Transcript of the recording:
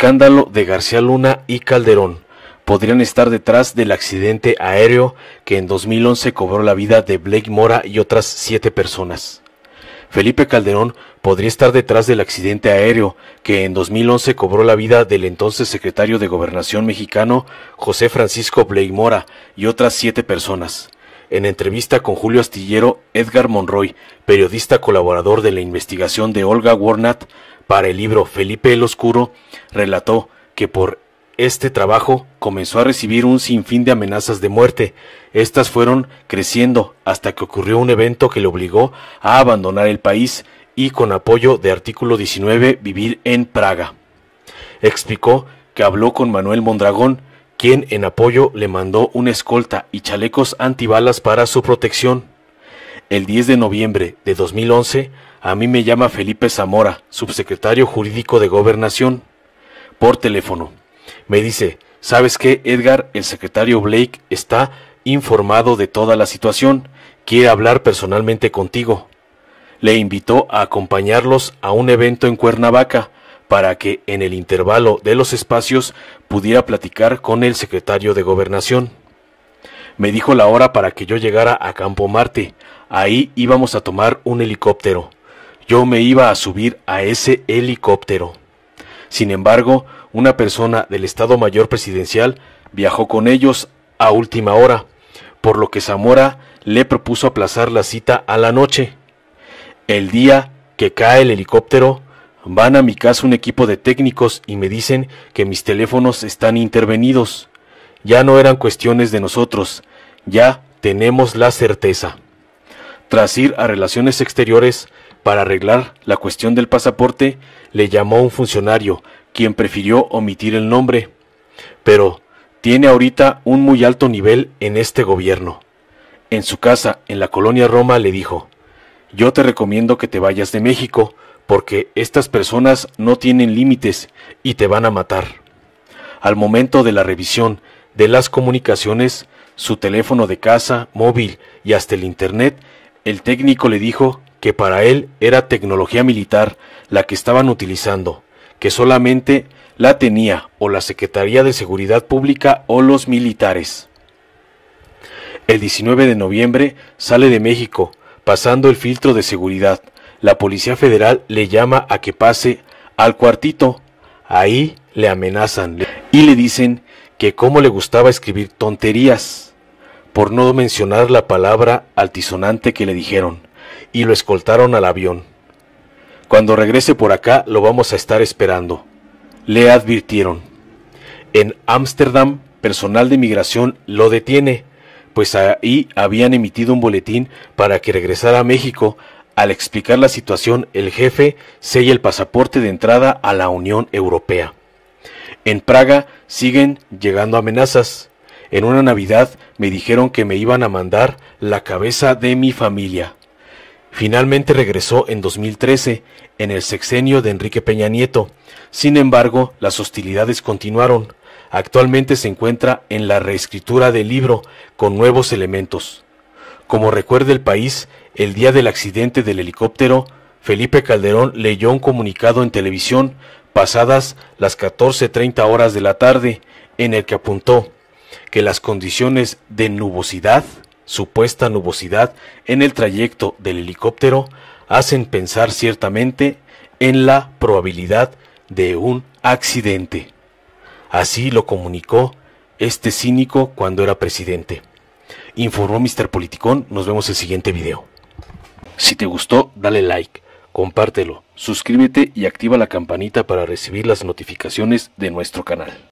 escándalo de García Luna y Calderón podrían estar detrás del accidente aéreo que en 2011 cobró la vida de Blake Mora y otras siete personas. Felipe Calderón podría estar detrás del accidente aéreo que en 2011 cobró la vida del entonces secretario de Gobernación mexicano José Francisco Blake Mora y otras siete personas. En entrevista con Julio Astillero, Edgar Monroy, periodista colaborador de la investigación de Olga Warnat, para el libro Felipe el Oscuro, relató que por este trabajo comenzó a recibir un sinfín de amenazas de muerte. Estas fueron creciendo hasta que ocurrió un evento que le obligó a abandonar el país y con apoyo de artículo 19 vivir en Praga. Explicó que habló con Manuel Mondragón, quien en apoyo le mandó una escolta y chalecos antibalas para su protección. El 10 de noviembre de 2011, a mí me llama Felipe Zamora, subsecretario jurídico de Gobernación, por teléfono. Me dice, ¿sabes qué, Edgar? El secretario Blake está informado de toda la situación, quiere hablar personalmente contigo. Le invitó a acompañarlos a un evento en Cuernavaca para que en el intervalo de los espacios pudiera platicar con el secretario de Gobernación me dijo la hora para que yo llegara a Campo Marte. Ahí íbamos a tomar un helicóptero. Yo me iba a subir a ese helicóptero. Sin embargo, una persona del Estado Mayor Presidencial viajó con ellos a última hora, por lo que Zamora le propuso aplazar la cita a la noche. El día que cae el helicóptero, van a mi casa un equipo de técnicos y me dicen que mis teléfonos están intervenidos. Ya no eran cuestiones de nosotros, ya tenemos la certeza. Tras ir a Relaciones Exteriores para arreglar la cuestión del pasaporte, le llamó un funcionario, quien prefirió omitir el nombre. Pero tiene ahorita un muy alto nivel en este gobierno. En su casa, en la colonia Roma, le dijo, yo te recomiendo que te vayas de México, porque estas personas no tienen límites y te van a matar. Al momento de la revisión de las comunicaciones, su teléfono de casa, móvil y hasta el Internet, el técnico le dijo que para él era tecnología militar la que estaban utilizando, que solamente la tenía o la Secretaría de Seguridad Pública o los militares. El 19 de noviembre sale de México, pasando el filtro de seguridad. La Policía Federal le llama a que pase al cuartito. Ahí le amenazan y le dicen que cómo le gustaba escribir tonterías por no mencionar la palabra altisonante que le dijeron, y lo escoltaron al avión. Cuando regrese por acá lo vamos a estar esperando. Le advirtieron. En Ámsterdam, personal de migración lo detiene, pues ahí habían emitido un boletín para que regresara a México. Al explicar la situación, el jefe sella el pasaporte de entrada a la Unión Europea. En Praga siguen llegando amenazas. En una Navidad me dijeron que me iban a mandar la cabeza de mi familia. Finalmente regresó en 2013, en el sexenio de Enrique Peña Nieto. Sin embargo, las hostilidades continuaron. Actualmente se encuentra en la reescritura del libro, con nuevos elementos. Como recuerda el país, el día del accidente del helicóptero, Felipe Calderón leyó un comunicado en televisión, pasadas las 14.30 horas de la tarde, en el que apuntó que las condiciones de nubosidad, supuesta nubosidad, en el trayecto del helicóptero hacen pensar ciertamente en la probabilidad de un accidente. Así lo comunicó este cínico cuando era presidente. Informó Mr. Politicón, nos vemos el siguiente video. Si te gustó, dale like, compártelo, suscríbete y activa la campanita para recibir las notificaciones de nuestro canal.